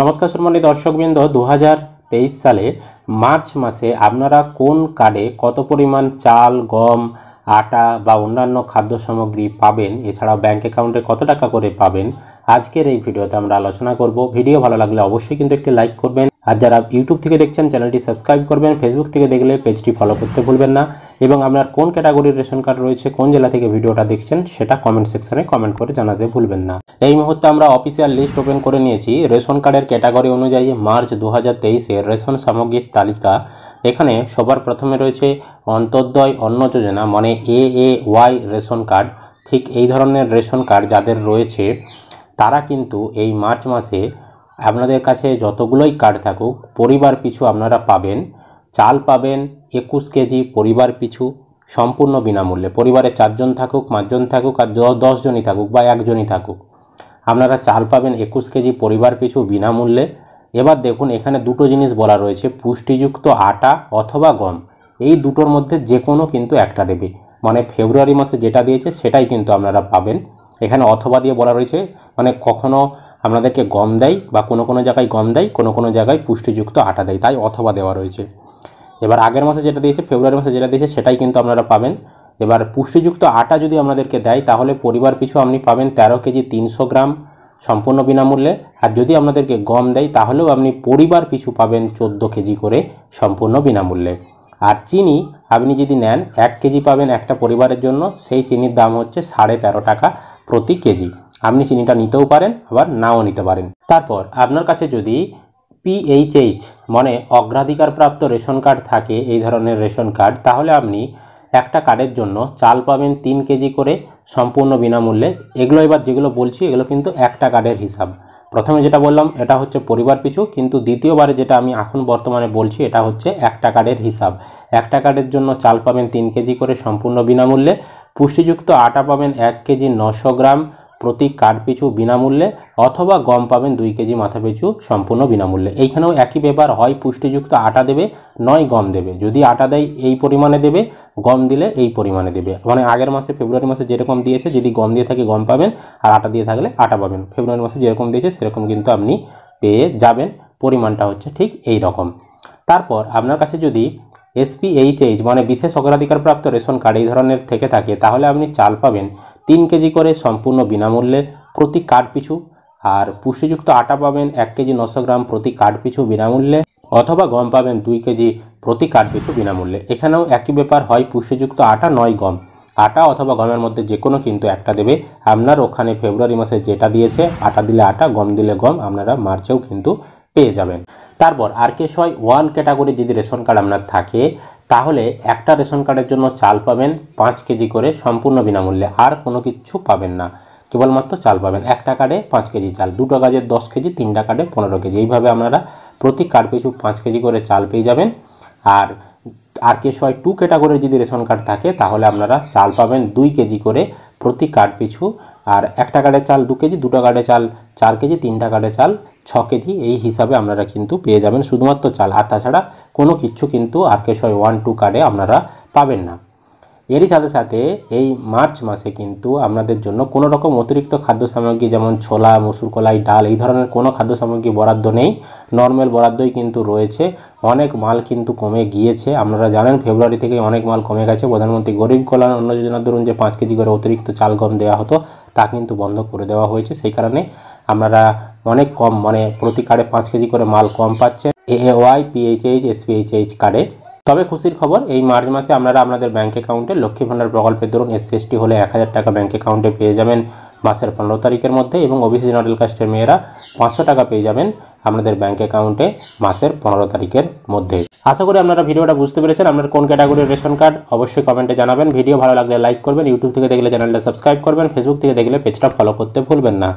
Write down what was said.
নমস্কার সম্মানিত দর্শকবৃন্দ দু হাজার তেইশ সালে মার্চ মাসে আপনারা কোন কার্ডে কত পরিমাণ চাল গম আটা বা অন্যান্য খাদ্য সামগ্রী পাবেন এছাড়াও ব্যাঙ্ক অ্যাকাউন্টে কত টাকা করে পাবেন আজকের এই ভিডিওতে আমরা আলোচনা করব ভিডিও ভালো লাগলে অবশ্যই কিন্তু একটি লাইক করবেন আর যারা ইউটিউব থেকে দেখছেন চ্যানেলটি সাবস্ক্রাইব করবেন ফেসবুক থেকে দেখলে পেজটি ফলো করতে ভুলবেন না এবং আপনার কোন ক্যাটাগরির রেশন কার্ড রয়েছে কোন জেলা থেকে ভিডিওটা দেখছেন সেটা কমেন্ট সেকশনে কমেন্ট করে জানাতে ভুলবেন না এই মুহূর্তে আমরা অফিসিয়াল লিস্ট ওপেন করে নিয়েছি রেশন কার্ডের ক্যাটাগরি অনুযায়ী মার্চ দু হাজার রেশন সামগ্রীর তালিকা এখানে সবার প্রথমে রয়েছে অন্তর্দয় অন্ন যোজনা মানে A A Y ration card ঠিক এই ধরনের রেশন কার্ড যাদের রয়েছে তারা কিন্তু এই মার্চ মাসে আপনাদের কাছে যতগুলোই কার্ড থাকুক পরিবার পিছু আপনারা পাবেন চাল পাবেন একুশ কেজি পরিবার পিছু সম্পূর্ণ বিনামূল্যে পরিবারে চারজন থাকুক পাঁচজন থাকুক আর দশজনই থাকুক বা একজনই থাকুক আপনারা চাল পাবেন একুশ কেজি পরিবার পিছু বিনামূল্যে এবার দেখুন এখানে দুটো জিনিস বলা রয়েছে পুষ্টিযুক্ত আটা অথবা গম এই দুটোর মধ্যে যে কোনো কিন্তু একটা দেবে মানে ফেব্রুয়ারি মাসে যেটা দিয়েছে সেটাই কিন্তু আপনারা পাবেন এখানে অথবা দিয়ে বলা রয়েছে মানে কখনো আপনাদেরকে গম দেয় বা কোনো কোনো জায়গায় গম দেয় কোনো কোনো জায়গায় পুষ্টিযুক্ত আটা দেয় তাই অথবা দেওয়া রয়েছে এবার আগের মাসে যেটা দিয়েছে ফেব্রুয়ারি মাসে যেটা দিয়েছে সেটাই কিন্তু আপনারা পাবেন এবার পুষ্টিযুক্ত আটা যদি আপনাদেরকে দেয় তাহলে পরিবার পিছু আপনি পাবেন তেরো কেজি তিনশো গ্রাম সম্পূর্ণ বিনামূল্যে আর যদি আপনাদেরকে গম দেয় তাহলেও আপনি পরিবার পিছু পাবেন চোদ্দো কেজি করে সম্পূর্ণ বিনামূল্যে আর চিনি আপনি যদি নেন এক কেজি পাবেন একটা পরিবারের জন্য সেই চিনির দাম হচ্ছে সাড়ে তেরো টাকা প্রতি কেজি আপনি চিনিটা নিতেও পারেন আবার নাও নিতে পারেন তারপর আপনার কাছে যদি পিএইচএইচ মানে অগ্রাধিকারপ্রাপ্ত রেশন কার্ড থাকে এই ধরনের রেশন কার্ড তাহলে আপনি একটা কার্ডের জন্য চাল পাবেন তিন কেজি করে সম্পূর্ণ বিনামূল্যে এগুলো এবার যেগুলো বলছি এগুলো কিন্তু একটা কার্ডের হিসাব প্রথমে যেটা বললাম এটা হচ্ছে পরিবার পিছু কিন্তু দ্বিতীয়বারে যেটা আমি এখন বর্তমানে বলছি এটা হচ্ছে একটা কার্ডের হিসাব একটা কার্ডের জন্য চাল পাবেন তিন কেজি করে সম্পূর্ণ বিনামূল্যে পুষ্টিযুক্ত আটা পাবেন এক কেজি নশো গ্রাম প্রতি কাঠ পিছু বিনামূল্যে অথবা গম পাবেন দুই কেজি মাথা পিছু সম্পূর্ণ বিনামূল্যে এইখানেও একই ব্যাপার হয় পুষ্টিযুক্ত আটা দেবে নয় গম দেবে যদি আটা দেয় এই পরিমাণে দেবে গম দিলে এই পরিমাণে দেবে মানে আগের মাসে ফেব্রুয়ারি মাসে যেরকম দিয়েছে যদি গম দিয়ে থাকে গম পাবেন আর আটা দিয়ে থাকলে আটা পাবেন ফেব্রুয়ারি মাসে যেরকম দিয়েছে সেরকম কিন্তু আপনি পেয়ে যাবেন পরিমাণটা হচ্ছে ঠিক এই রকম তারপর আপনার কাছে যদি এসপিএইচএইচ মানে বিশেষ অগ্রাধিকারপ্রাপ্ত রেশন কার্ড এই ধরনের থেকে থাকে তাহলে আপনি চাল পাবেন তিন কেজি করে সম্পূর্ণ বিনামূল্যে প্রতি কার্ড পিছু আর পুষ্টিযুক্ত আটা পাবেন এক কেজি নশো গ্রাম প্রতি কার্ড পিছু বিনামূল্যে অথবা গম পাবেন দুই কেজি প্রতি কার্ড পিছু বিনামূল্যে এখানেও একই ব্যাপার হয় পুষ্টিযুক্ত আটা নয় গম আটা অথবা গমের মধ্যে যে কোনো কিন্তু একটা দেবে আপনার ওখানে ফেব্রুয়ারি মাসে যেটা দিয়েছে আটা দিলে আটা গম দিলে গম আপনারা মার্চেও কিন্তু পেয়ে যাবেন তারপর R K S Y one category যদি রেশন কার্ড আপনার থাকে তাহলে একটা রেশন কার্ডের জন্য চাল পাবেন পাঁচ কেজি করে সম্পূর্ণ বিনামূল্যে আর কোনো কিছু পাবেন না কেবলমাত্র চাল পাবেন একটা কার্ডে পাঁচ কেজি চাল দুটো কাজের দশ কেজি তিনটা কার্ডে পনেরো কেজি এইভাবে আপনারা প্রতি কার্ড পিছু পাঁচ কেজি করে চাল পেয়ে যাবেন আর আর কে সয় টু ক্যাটাগরির যদি রেশন কার্ড থাকে তাহলে আপনারা চাল পাবেন দুই কেজি করে প্রতি কার্ড পিছু আর একটা কার্ডে চাল দু কেজি দুটো কার্ডে চাল চার কেজি তিনটা কার্ডে চাল ছ কেজি এই হিসাবে আপনারা কিন্তু পেয়ে যাবেন শুধুমাত্র চাল আর তাছাড়া কোনো কিছু কিন্তু আর কে সয় ওয়ান টু কার্ডে আপনারা পাবেন না এরই সাথে সাথে এই মার্চ মাসে কিন্তু আপনাদের জন্য কোনো রকম অতিরিক্ত খাদ্য সামগ্রী যেমন ছোলা মুসুর কলাই ডাল এই ধরনের কোনো খাদ্য সামগ্রী বরাদ্দ নেই নর্মাল বরাদ্দই কিন্তু রয়েছে অনেক মাল কিন্তু কমে গিয়েছে আপনারা জানেন ফেব্রুয়ারি থেকে অনেক মাল কমে গেছে প্রধানমন্ত্রী গরিব কল্যাণ অন্য যোজনার ধরুন যে পাঁচ কেজি করে অতিরিক্ত চাল গম দেওয়া হতো তা কিন্তু বন্ধ করে দেওয়া হয়েছে সেই কারণে আপনারা অনেক কম মানে প্রতি কার্ডে পাঁচ কেজি করে মাল কম পাচ্ছেন এ ওয়াই পিএইচএইচ এসপিএইচএইচ কার্ডে তবে খুশির খবর এই মার্চ মাসে আপনারা আপনাদের ব্যাঙ্ক অ্যাকাউন্টে লক্ষ্মী ভাণ্ডার প্রকল্পের ধরুন এসসি হলে এক হাজার টাকা ব্যাঙ্ক অ্যাকাউন্টে পেয়ে যাবেন মাসের পনেরো তারিখের মধ্যে এবং ওবিসি জেনারেল কাস্টের মেয়েরা পাঁচশো টাকা পেয়ে যাবেন আপনাদের ব্যাঙ্ক অ্যাকাউন্টে মাসের পনেরো তারিখের মধ্যে আশা করি আপনারা ভিডিওটা বুঝতে পেরেছেন আপনার কোন ক্যাটাগরির রেশন কার্ড অবশ্যই কমেন্টে জানাবেন ভিডিও ভালো লাগলে লাইক করবেন ইউটিউব থেকে দেখলে চ্যানেলটা সাবস্ক্রাইব করবেন ফেসবুক থেকে দেখলে পেজটা ফলো করতে ভুলবেন না